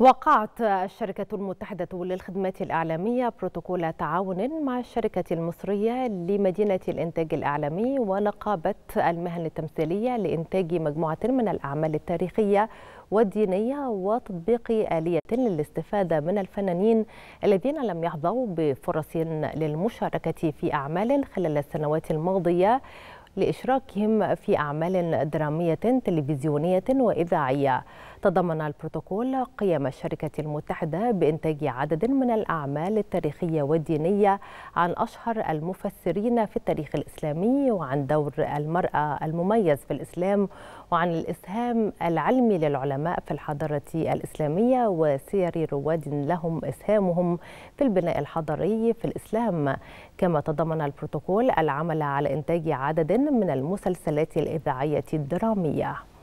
وقعت الشركة المتحدة للخدمات الإعلامية بروتوكول تعاون مع الشركة المصرية لمدينة الإنتاج الإعلامي ونقابة المهن التمثيلية لإنتاج مجموعة من الأعمال التاريخية والدينية وتطبيق آلية للاستفادة من الفنانين الذين لم يحظوا بفرص للمشاركة في أعمال خلال السنوات الماضية لإشراكهم في أعمال درامية تلفزيونية وإذاعية تضمن البروتوكول قيام الشركة المتحدة بإنتاج عدد من الأعمال التاريخية والدينية عن أشهر المفسرين في التاريخ الإسلامي وعن دور المرأة المميز في الإسلام وعن الإسهام العلمي للعلماء في الحضارة الإسلامية وسير رواد لهم إسهامهم في البناء الحضاري في الإسلام كما تضمن البروتوكول العمل على إنتاج عدد من المسلسلات الإذاعية الدرامية